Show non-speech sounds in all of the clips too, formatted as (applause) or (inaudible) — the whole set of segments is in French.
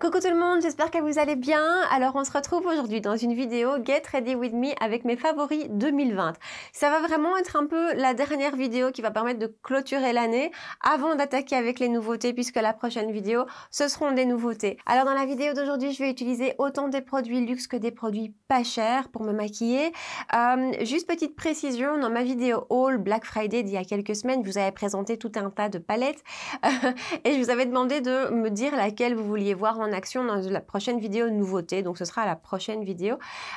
Coucou tout le monde, j'espère que vous allez bien. Alors on se retrouve aujourd'hui dans une vidéo Get Ready With Me avec mes favoris 2020. Ça va vraiment être un peu la dernière vidéo qui va permettre de clôturer l'année avant d'attaquer avec les nouveautés puisque la prochaine vidéo, ce seront des nouveautés. Alors dans la vidéo d'aujourd'hui, je vais utiliser autant des produits luxe que des produits pas chers pour me maquiller. Euh, juste petite précision, dans ma vidéo haul Black Friday d'il y a quelques semaines, je vous avais présenté tout un tas de palettes (laughs) et je vous avais demandé de me dire laquelle vous vouliez voir en action dans la prochaine vidéo nouveauté, donc ce sera la prochaine vidéo.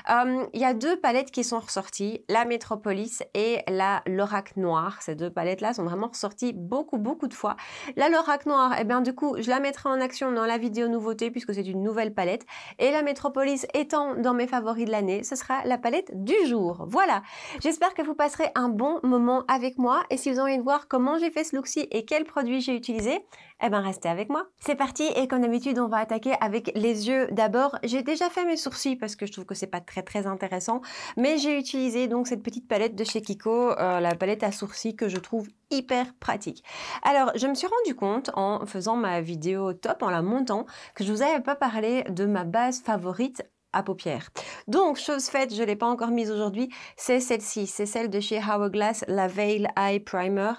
Euh, il y a deux palettes qui sont ressorties, la Metropolis et la Lorac Noir. Ces deux palettes-là sont vraiment ressorties beaucoup, beaucoup de fois. La Lorac Noir, et eh bien du coup, je la mettrai en action dans la vidéo nouveauté puisque c'est une nouvelle palette. Et la Metropolis étant dans mes favoris de l'année, ce sera la palette du jour. Voilà, j'espère que vous passerez un bon moment avec moi et si vous avez envie de voir comment j'ai fait ce look-ci et quels produits j'ai utilisé, eh bien restez avec moi. C'est parti et comme d'habitude on va attaquer avec les yeux d'abord. J'ai déjà fait mes sourcils parce que je trouve que c'est pas très très intéressant, mais j'ai utilisé donc cette petite palette de chez Kiko, euh, la palette à sourcils que je trouve hyper pratique. Alors, je me suis rendu compte en faisant ma vidéo top, en la montant, que je vous avais pas parlé de ma base favorite à paupières. Donc, chose faite, je ne l'ai pas encore mise aujourd'hui, c'est celle-ci, c'est celle de chez Hourglass, la Veil Eye Primer.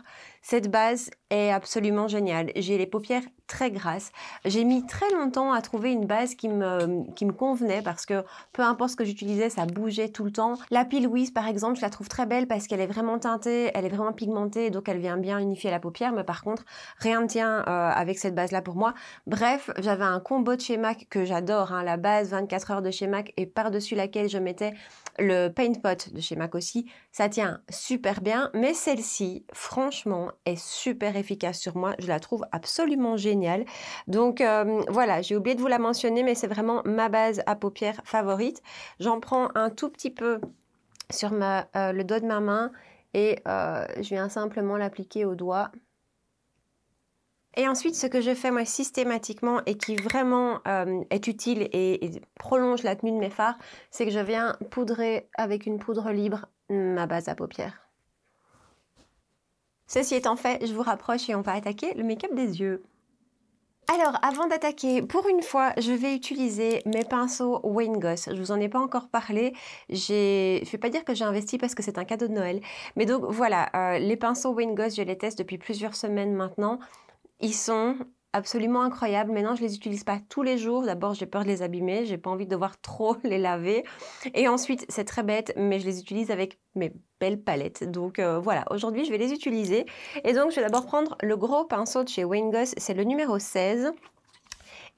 Cette base est absolument géniale. J'ai les paupières très grasses. J'ai mis très longtemps à trouver une base qui me, qui me convenait parce que peu importe ce que j'utilisais, ça bougeait tout le temps. La pile Louise, par exemple, je la trouve très belle parce qu'elle est vraiment teintée, elle est vraiment pigmentée, donc elle vient bien unifier la paupière. Mais par contre, rien ne tient euh, avec cette base-là pour moi. Bref, j'avais un combo de chez MAC que j'adore. Hein. la base 24 heures de chez MAC et par-dessus laquelle je mettais le Paint Pot de chez MAC aussi, ça tient super bien, mais celle-ci, franchement, est super efficace sur moi. Je la trouve absolument géniale. Donc euh, voilà, j'ai oublié de vous la mentionner, mais c'est vraiment ma base à paupières favorite. J'en prends un tout petit peu sur euh, le dos de ma main et euh, je viens simplement l'appliquer au doigt et ensuite, ce que je fais moi systématiquement et qui vraiment euh, est utile et, prolonge la tenue de mes fards, c'est que je viens poudrer avec une poudre libre ma base à paupières. Ceci étant fait, je vous rapproche et on va attaquer le make-up des yeux. Alors, avant d'attaquer, pour une fois, je vais utiliser mes pinceaux Wayne Goss. Je vous en ai pas encore parlé. Je ne vais pas dire que j'ai investi parce que c'est un cadeau de Noël. Mais donc, voilà, euh, les pinceaux Wayne Goss, je les teste depuis plusieurs semaines maintenant. Ils sont absolument incroyables. Maintenant, je les utilise pas tous les jours. D'abord, j'ai peur de les abîmer, j'ai pas envie de devoir (laughs) trop les laver. Et ensuite, c'est très bête, mais je les utilise avec mes belles palettes. Donc euh, voilà, aujourd'hui, je vais les utiliser. Et donc, je vais d'abord prendre le gros pinceau de chez Wayne Goss, c'est le numéro 16.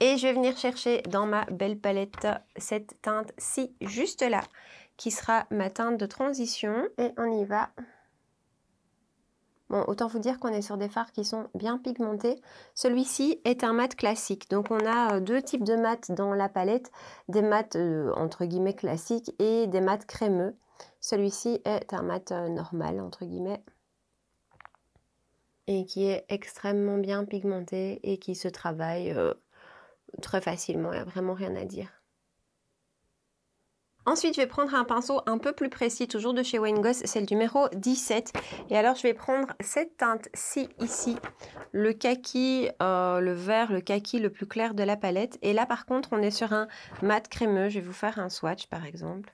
Et je vais venir chercher dans ma belle palette cette teinte-ci, juste là, qui sera ma teinte de transition. Et on y va autant vous dire qu'on est sur des fards qui sont bien pigmentés. Celui-ci est un mat classique. Donc on a euh, deux types de mat dans la palette, des mats euh, entre guillemets classiques et des mats crémeux. Celui-ci est un mat euh, normal entre guillemets et qui est extrêmement bien pigmenté et qui se travaille très facilement. Il n'y a vraiment rien à dire. Ensuite, je vais prendre un pinceau un peu plus précis, toujours de chez Wayne Goss, c'est le numéro 17. Et alors, je vais prendre cette teinte-ci ici, le kaki, euh, le vert, le kaki le plus clair de la palette. Et là, par contre, on est sur un mat crémeux. Je vais vous faire un swatch, par exemple.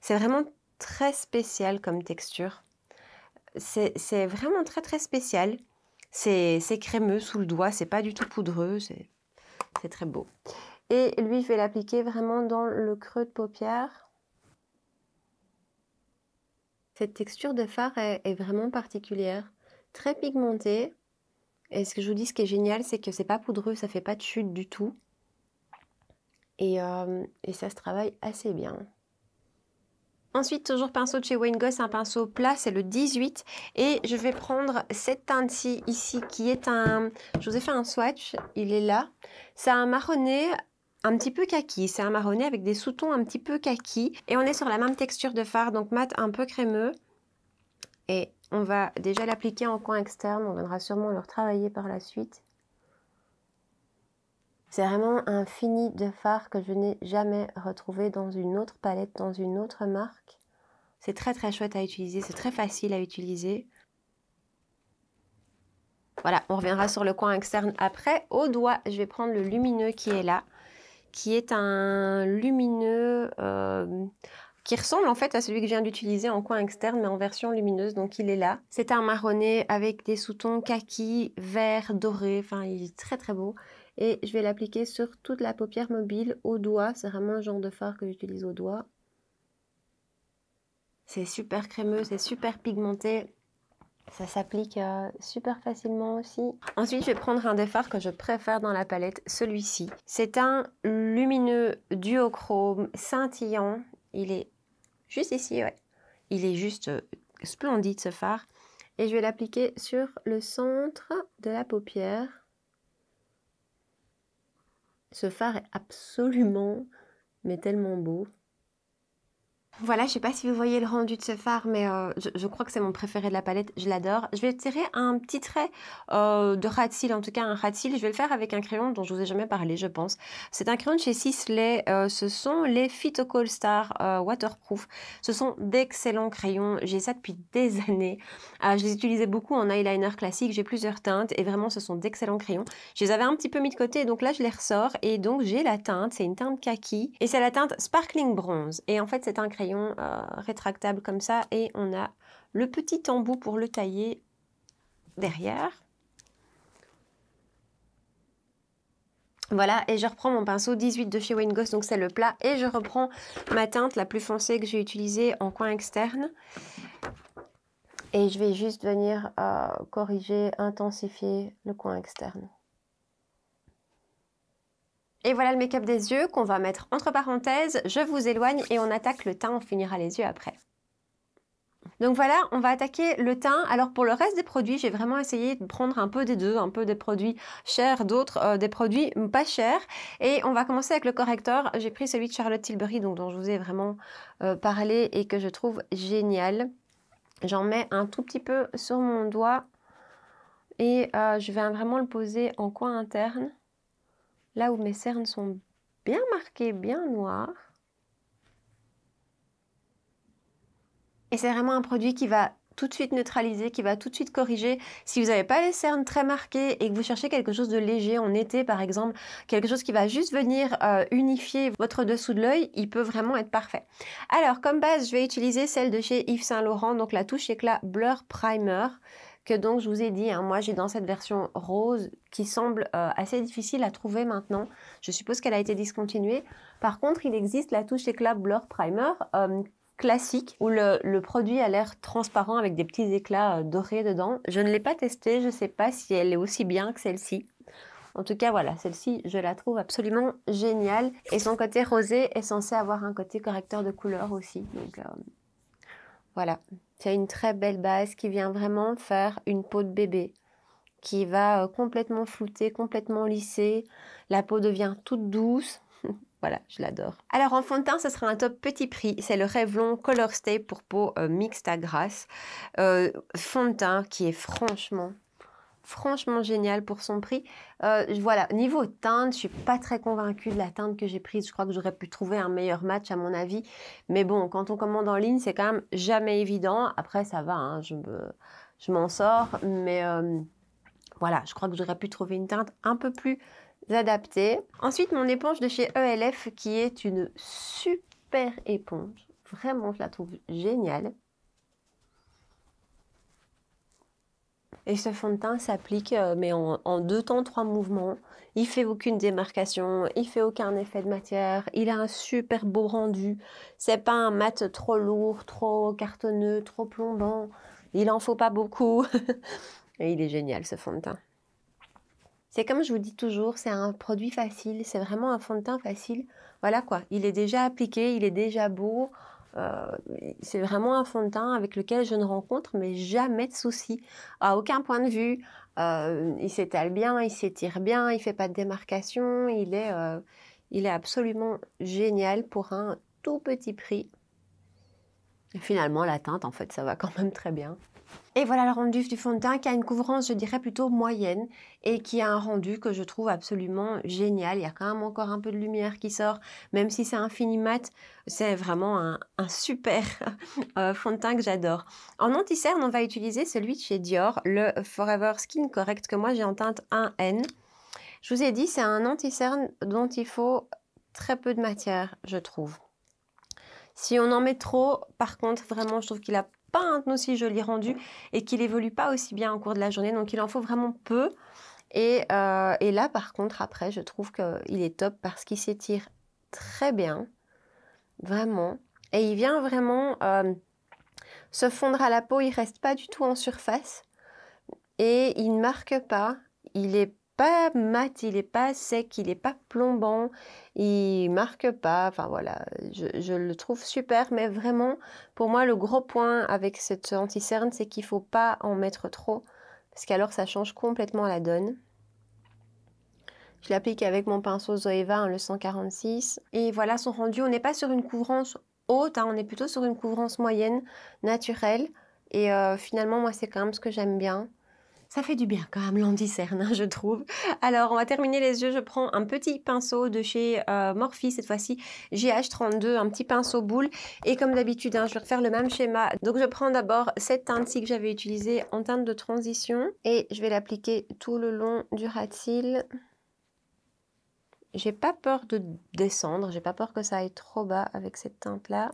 C'est vraiment très spécial comme texture. C'est vraiment très, très spécial. C'est crémeux sous le doigt, c'est pas du tout poudreux, c'est très beau. Et lui, je vais l'appliquer vraiment dans le creux de paupière. Cette texture de fard est, vraiment particulière, très pigmentée. Et ce que je vous dis, ce qui est génial, c'est que c'est pas poudreux, ça fait pas de chute du tout. Et, euh, et ça se travaille assez bien. Ensuite, toujours pinceau de chez Wayne Goss, un pinceau plat, c'est le 18. Et je vais prendre cette teinte-ci ici qui est un... Je vous ai fait un swatch, il est là. C'est un marronné un petit peu kaki. C'est un marronné avec des sous-tons un petit peu kaki. Et on est sur la même texture de fard, donc mat un peu crémeux. Et on va déjà l'appliquer en coin externe. On viendra sûrement le retravailler par la suite. C'est vraiment un fini de fard que je n'ai jamais retrouvé dans une autre palette, dans une autre marque. C'est très très chouette à utiliser, c'est très facile à utiliser. Voilà, on reviendra sur le coin externe après. Au doigt, je vais prendre le lumineux qui est là qui est un lumineux euh, qui ressemble en fait à celui que je viens d'utiliser en coin externe, mais en version lumineuse. Donc il est là. C'est un marronné avec des sous-tons kaki, vert, doré. Enfin, il est très très beau. Et je vais l'appliquer sur toute la paupière mobile au doigt. C'est vraiment le genre de fard que j'utilise au doigt. C'est super crémeux, c'est super pigmenté. Ça s'applique euh, super facilement aussi. Ensuite, je vais prendre un des fards que je préfère dans la palette, celui-ci. C'est un lumineux duochrome scintillant. Il est juste ici, ouais. Il est juste euh, splendide ce fard. Et je vais l'appliquer sur le centre de la paupière. Ce fard est absolument, mais tellement beau. Voilà, je sais pas si vous voyez le rendu de ce phare, mais euh, je, crois que c'est mon préféré de la palette, je l'adore. Je vais tirer un petit trait euh, de ratil, en tout cas un rat Je vais le faire avec un crayon dont je vous ai jamais parlé, je pense. C'est un crayon de chez Sisley, euh, ce sont les Phytocall Star Waterproof. Ce sont d'excellents crayons, j'ai ça depuis des (laughs) années. je les utilisais beaucoup en eyeliner classique, j'ai plusieurs teintes et vraiment ce sont d'excellents crayons. Je les avais un petit peu mis de côté, donc là je les ressors et donc j'ai la teinte, c'est une teinte kaki et c'est la teinte Sparkling Bronze. Et en fait c'est un crayon euh, rétractable comme ça et on a le petit embout pour le tailler derrière. Voilà, et je reprends mon pinceau 18 de chez Wayne Goss, donc c'est le plat, et je reprends ma teinte la plus foncée que j'ai utilisée en coin externe. Et je vais juste venir euh, corriger, intensifier le coin externe. Et voilà le make-up des yeux qu'on va mettre entre parenthèses. Je vous éloigne et on attaque le teint, on finira les yeux après. Donc voilà, on va attaquer le teint. Alors pour le reste des produits, j'ai vraiment essayé de prendre un peu des deux, un peu des produits chers, d'autres euh, des produits pas chers. Et on va commencer avec le correcteur. J'ai pris celui de Charlotte Tilbury, donc dont je vous ai vraiment euh, parlé et que je trouve génial. J'en mets un tout petit peu sur mon doigt et euh, je vais vraiment le poser en coin interne là où mes cernes sont bien marquées, bien noires. Et c'est vraiment un produit qui va tout de suite neutraliser, qui va tout de suite corriger. Si vous n'avez pas les cernes très marquées et que vous cherchez quelque chose de léger en été par exemple, quelque chose qui va juste venir euh, unifier votre dessous de l'œil, il peut vraiment être parfait. Alors comme base, je vais utiliser celle de chez Yves Saint Laurent, donc la touche éclat Blur Primer donc je vous ai dit, hein, moi j'ai dans cette version rose qui semble euh, assez difficile à trouver maintenant. Je suppose qu'elle a été discontinuée. Par contre, il existe la touche éclat Blur Primer euh, classique où le, produit a l'air transparent avec des petits éclats euh, dorés dedans. Je ne l'ai pas testé je ne sais pas si elle est aussi bien que celle-ci. En tout cas, voilà, celle-ci, je la trouve absolument géniale. Et son côté rosé est censé avoir un côté correcteur de couleur aussi. Donc voilà tu une très belle base qui vient vraiment faire une peau de bébé, qui va euh, complètement flouter, complètement lisser. La peau devient toute douce. (laughs) voilà, je l'adore. Alors en fond de teint, ce sera un top petit prix. C'est le Revlon Color Stay pour peau euh, mixte à grasse. Euh, fond de teint qui est franchement franchement génial pour son prix. Euh, voilà, niveau teinte, je suis pas très convaincue de la teinte que j'ai prise. Je crois que j'aurais pu trouver un meilleur match à mon avis. Mais bon, quand on commande en ligne, c'est quand même jamais évident. Après, ça va, hein, je, je m'en sors. Mais euh, voilà, je crois que j'aurais pu trouver une teinte un peu plus adaptée. Ensuite, mon éponge de chez ELF qui est une super éponge. Vraiment, je la trouve géniale. Et ce fond de teint s'applique, euh, mais en, deux temps, trois mouvements. Il fait aucune démarcation, il fait aucun effet de matière, il a un super beau rendu. C'est pas un mat trop lourd, trop cartonneux, trop plombant. Il en faut pas beaucoup. (laughs) Et il est génial ce fond de teint. C'est comme je vous dis toujours, c'est un produit facile, c'est vraiment un fond de teint facile. Voilà quoi, il est déjà appliqué, il est déjà beau. Euh, c'est vraiment un fond de teint avec lequel je ne rencontre mais jamais de soucis, à aucun point de vue. Euh, il s'étale bien, il s'étire bien, il fait pas de démarcation, il est, euh, il est absolument génial pour un tout petit prix. Et finalement, la teinte, en fait, ça va quand même très bien. Et voilà le rendu du fond de teint qui a une couvrance, je dirais, plutôt moyenne et qui a un rendu que je trouve absolument génial. Il y a quand même encore un peu de lumière qui sort, même si c'est un fini mat, c'est vraiment un, super (laughs) euh, fond de teint que j'adore. En anti-cerne, on va utiliser celui de chez Dior, le Forever Skin Correct que moi j'ai en teinte 1N. Je vous ai dit, c'est un anti-cerne dont il faut très peu de matière, je trouve. Si on en met trop, par contre, vraiment, je trouve qu'il a pas un aussi joli rendu et qu'il évolue pas aussi bien au cours de la journée. Donc il en faut vraiment peu. Et, euh, là, par contre, après, je trouve qu'il est top parce qu'il s'étire très bien, vraiment. Et il vient vraiment euh, se fondre à la peau. Il reste pas du tout en surface et il ne marque pas. Il est mat, il n'est pas sec, il n'est pas plombant, il marque pas. Enfin voilà, je, le trouve super, mais vraiment, pour moi, le gros point avec cette anti-cerne, c'est qu'il faut pas en mettre trop, parce qu'alors ça change complètement la donne. Je l'applique avec mon pinceau Zoeva, en hein, le 146. Et voilà son rendu. On n'est pas sur une couvrance haute, hein, on est plutôt sur une couvrance moyenne, naturelle. Et euh, finalement, moi, c'est quand même ce que j'aime bien. Ça fait du bien quand même l'on hein, je trouve. Alors, on va terminer les yeux. Je prends un petit pinceau de chez euh, Morphe, cette fois-ci GH32, un petit pinceau boule. Et comme d'habitude, hein, je vais refaire le même schéma. Donc, je prends d'abord cette teinte-ci que j'avais utilisée en teinte de transition. Et je vais l'appliquer tout le long du ratil j'ai pas peur de descendre, j'ai pas peur que ça aille trop bas avec cette teinte là.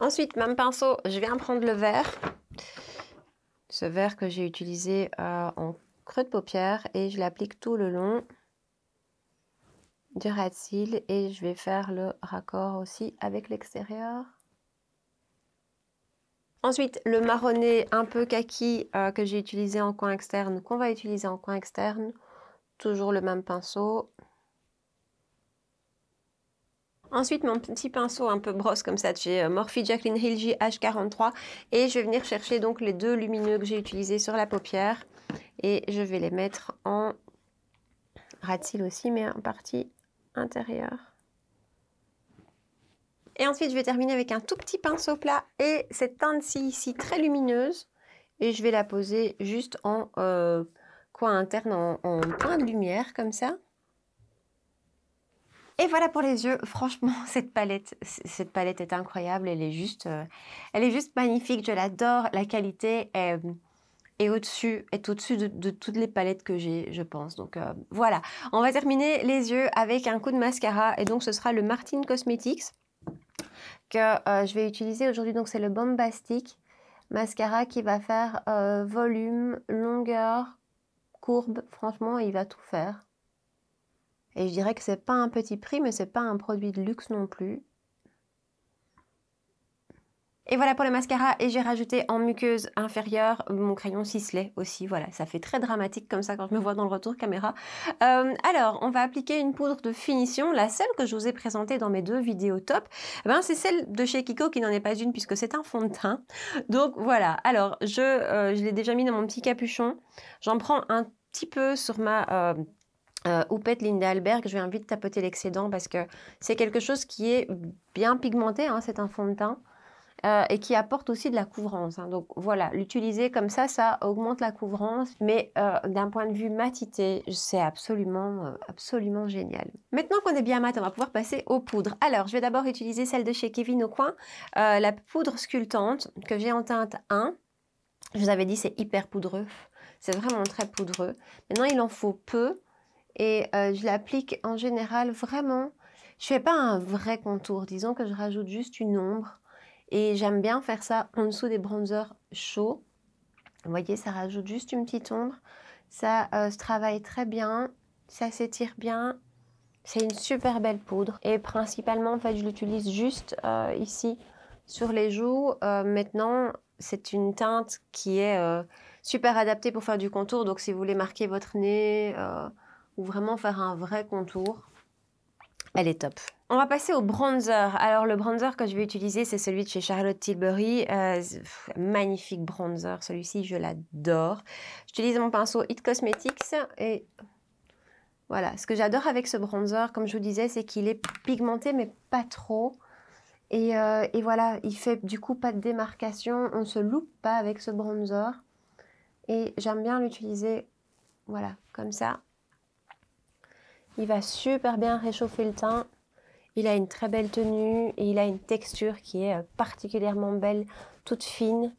Ensuite, même pinceau, je viens prendre le vert ce verre que j'ai utilisé euh, en creux de paupière et je l'applique tout le long du red seal et je vais faire le raccord aussi avec l'extérieur. Ensuite, le marronné un peu kaki euh, que j'ai utilisé en coin externe, qu'on va utiliser en coin externe. Toujours le même pinceau, Ensuite, mon petit pinceau un peu brosse comme ça de euh, chez Morphe Jacqueline Hill H43. Et je vais venir chercher donc les deux lumineux que j'ai utilisés sur la paupière. Et je vais les mettre en ratil aussi, mais en partie intérieure. Et ensuite, je vais terminer avec un tout petit pinceau plat et cette teinte-ci ici très lumineuse. Et je vais la poser juste en coin euh, interne, en point de lumière comme ça. Et voilà pour les yeux. Franchement, (laughs) cette palette, cette palette est incroyable. Elle est juste, euh, elle est juste magnifique. Je l'adore. La qualité est, au-dessus, est au-dessus de, toutes les palettes que j'ai, je pense. Donc euh, voilà. On va terminer les yeux avec un coup de mascara. Et donc ce sera le Martin Cosmetics que euh, je vais utiliser aujourd'hui. Donc c'est le Bombastic mascara qui va faire volume, longueur, courbe. Franchement, il va tout faire. Et je dirais que c'est pas un petit prix, mais c'est pas un produit de luxe non plus. Et voilà pour le mascara. Et j'ai rajouté en muqueuse inférieure mon crayon ciselé aussi. Voilà, ça fait très dramatique comme ça quand je me vois dans le retour caméra. Euh, alors, on va appliquer une poudre de finition. La seule que je vous ai présentée dans mes deux vidéos top, eh ben, c'est celle de chez Kiko qui n'en est pas une puisque c'est un fond de teint. Donc voilà, alors je, euh, je l'ai déjà mis dans mon petit capuchon. J'en prends un petit peu sur ma... Euh, euh, Oupette Alberg, je vais invite de tapoter l'excédent parce que c'est quelque chose qui est bien pigmenté, hein, c'est un fond de teint, euh, et qui apporte aussi de la couvrance. Hein. Donc voilà, l'utiliser comme ça, ça augmente la couvrance, mais euh, d'un point de vue matité, c'est absolument, euh, absolument génial. Maintenant qu'on est bien mat, on va pouvoir passer aux poudres. Alors, je vais d'abord utiliser celle de chez Kevin au coin, la poudre sculptante que j'ai en teinte 1. Je vous avais dit, c'est hyper poudreux. C'est vraiment très poudreux. Maintenant, il en faut peu et euh, je l'applique en général vraiment. Je fais pas un vrai contour, disons que je rajoute juste une ombre et j'aime bien faire ça en dessous des bronzers chauds. Vous voyez, ça rajoute juste une petite ombre. Ça euh, se travaille très bien, ça s'étire bien. C'est une super belle poudre et principalement en fait je l'utilise juste euh, ici sur les joues. maintenant c'est une teinte qui est super adaptée pour faire du contour donc si vous voulez marquer votre nez, ou vraiment faire un vrai contour, elle est top. On va passer au bronzer. Alors le bronzer que je vais utiliser, c'est celui de chez Charlotte Tilbury. Euh, magnifique bronzer, celui-ci, je l'adore. J'utilise mon pinceau It Cosmetics et voilà. Ce que j'adore avec ce bronzer, comme je vous disais, c'est qu'il est pigmenté mais pas trop. Et, euh, et, voilà, il fait du coup pas de démarcation, on se loupe pas avec ce bronzer. Et j'aime bien l'utiliser, voilà, comme ça, il va super bien réchauffer le teint. Il a une très belle tenue et il a une texture qui est euh, particulièrement belle, toute fine.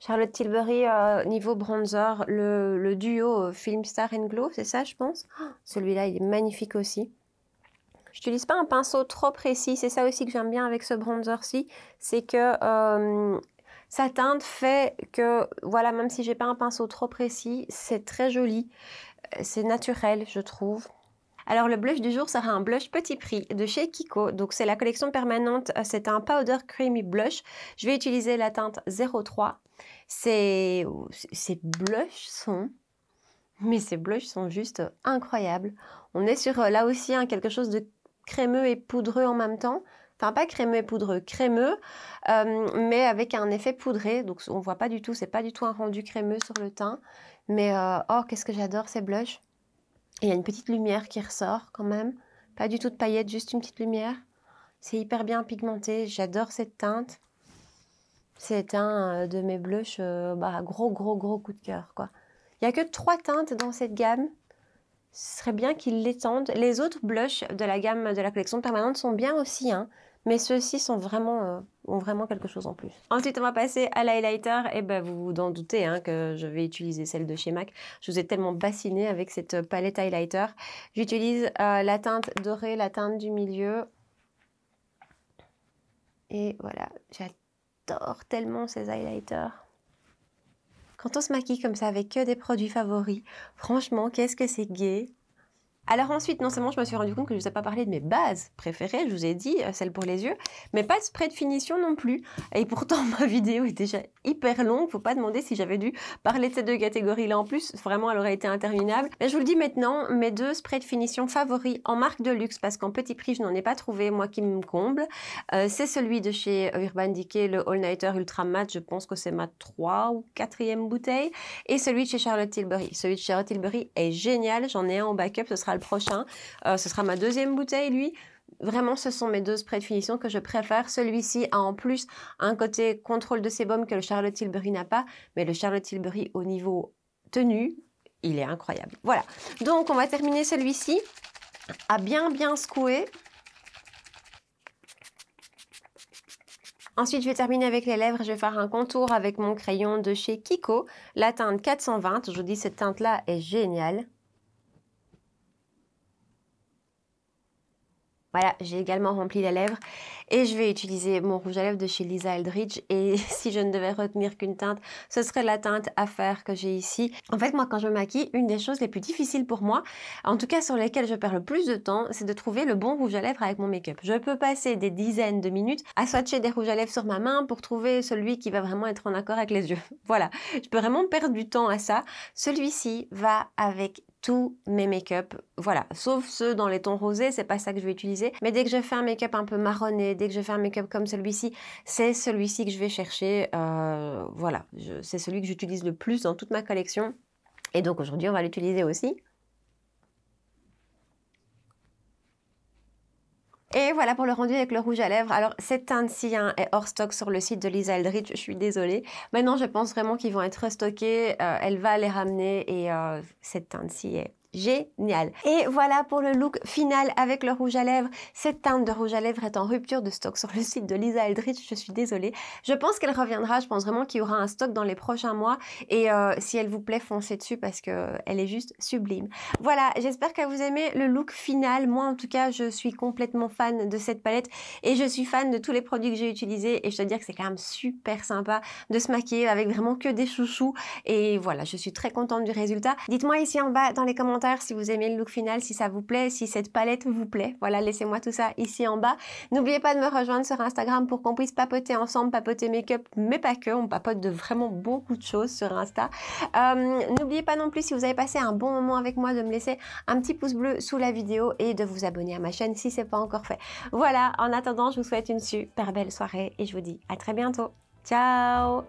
Charlotte Tilbury, euh, niveau bronzer, le, duo euh, film star and Glow, c'est ça je pense oh, Celui-là, il est magnifique aussi. Je n'utilise pas un pinceau trop précis, c'est ça aussi que j'aime bien avec ce bronzer-ci, c'est que sa teinte fait que, voilà, même si j'ai pas un pinceau trop précis, c'est très joli c'est naturel, je trouve. Alors le blush du jour sera un blush petit prix de chez Kiko, donc c'est la collection permanente, c'est un powder creamy blush. Je vais utiliser la teinte 03. Ces, ces blushs sont, mais ces blushs sont juste incroyables. On est sur là aussi un hein, quelque chose de crémeux et poudreux en même temps. Enfin, pas crémeux et poudreux, crémeux, euh, mais avec un effet poudré. Donc, on voit pas du tout, c'est pas du tout un rendu crémeux sur le teint. Mais euh, oh, qu'est-ce que j'adore ces blushs. il y a une petite lumière qui ressort quand même. Pas du tout de paillettes, juste une petite lumière. C'est hyper bien pigmenté. J'adore cette teinte. C'est un euh, de mes blushs, euh, bah, gros, gros, gros coup de cœur. quoi. Il n'y a que trois teintes dans cette gamme. Ce serait bien qu'ils l'étendent. Les autres blushs de la gamme de la collection permanente sont bien aussi. Hein. Mais ceux-ci sont vraiment, euh, ont vraiment quelque chose en plus. Ensuite, on va passer à l'highlighter. Et eh ben, vous vous en doutez hein, que je vais utiliser celle de chez MAC. Je vous ai tellement bassiné avec cette euh, palette highlighter. J'utilise euh, la teinte dorée, la teinte du milieu. Et voilà, j'adore tellement ces highlighters. Quand on se maquille comme ça avec que des produits favoris, franchement, qu'est-ce que c'est gay alors ensuite, non seulement je me suis rendu compte que je ne vous ai pas parlé de mes bases préférées, je vous ai dit euh, celle pour les yeux, mais pas de spray de finition non plus. Et pourtant, (laughs) ma vidéo est déjà hyper longue, ne faut pas demander si j'avais dû parler de ces deux catégories-là en plus, vraiment elle aurait été interminable. Mais je vous le dis maintenant, mes deux sprays de finition favoris en marque de luxe, parce qu'en petit prix, je n'en ai pas trouvé, moi qui me comble, euh, c'est celui de chez Urban Decay, le All Nighter Ultra Matte, je pense que c'est ma 3 ou quatrième bouteille, et celui de chez Charlotte Tilbury. Celui de Charlotte Tilbury est génial, j'en ai un en backup, ce sera le prochain. Euh, ce sera ma deuxième bouteille, lui. Vraiment, ce sont mes deux sprays de finition que je préfère. Celui-ci a en plus un côté contrôle de sébum que le Charlotte Tilbury n'a pas, mais le Charlotte Tilbury au niveau tenue, il est incroyable. Voilà, donc on va terminer celui-ci à bien bien secouer. Ensuite, je vais terminer avec les lèvres. Je vais faire un contour avec mon crayon de chez Kiko, la teinte 420. Je vous dis, cette teinte-là est géniale. Voilà, j'ai également rempli les lèvres et je vais utiliser mon rouge à lèvres de chez Lisa Eldridge et (laughs) si je ne devais retenir qu'une teinte, ce serait la teinte à faire que j'ai ici. En fait, moi quand je me maquille, une des choses les plus difficiles pour moi, en tout cas sur lesquelles je perds le plus de temps, c'est de trouver le bon rouge à lèvres avec mon make-up. Je peux passer des dizaines de minutes à swatcher des rouges à lèvres sur ma main pour trouver celui qui va vraiment être en accord avec les yeux. (laughs) Voilà, je peux vraiment perdre du temps à ça. Celui-ci va avec tous mes make-up, voilà, sauf ceux dans les tons rosés, c'est pas ça que je vais utiliser, mais dès que je fais un make-up un peu marronné, dès que je fais un make-up comme celui-ci, c'est celui-ci que je vais chercher, euh, voilà, c'est celui que j'utilise le plus dans toute ma collection, et donc aujourd'hui on va l'utiliser aussi Et voilà pour le rendu avec le rouge à lèvres. Alors, cette teinte-ci est hors stock sur le site de Lisa Eldridge, je suis désolée. Maintenant, je pense vraiment qu'ils vont être restockés. Euh, elle va les ramener et cette teinte-ci est génial. Et voilà pour le look final avec le rouge à lèvres. Cette teinte de rouge à lèvres est en rupture de stock sur le site de Lisa Eldridge, je suis désolée. Je pense qu'elle reviendra, je pense vraiment qu'il y aura un stock dans les prochains mois et euh, si elle vous plaît, foncez dessus parce qu'elle est juste sublime. Voilà, j'espère que vous aimez le look final. Moi en tout cas, je suis complètement fan de cette palette et je suis fan de tous les produits que j'ai utilisés et je dois dire que c'est quand même super sympa de se maquiller avec vraiment que des chouchous et voilà, je suis très contente du résultat. Dites-moi ici en bas dans les commentaires si vous aimez le look final, si ça vous plaît, si cette palette vous plaît. Voilà, laissez-moi tout ça ici en bas. N'oubliez pas de me rejoindre sur Instagram pour qu'on puisse papoter ensemble, papoter make-up, mais pas que. On papote de vraiment beaucoup de choses sur Insta. Euh, n'oubliez pas non plus, si vous avez passé un bon moment avec moi, de me laisser un petit pouce bleu sous la vidéo et de vous abonner à ma chaîne si c'est pas encore fait. Voilà, en attendant, je vous souhaite une super belle soirée et je vous dis à très bientôt. Ciao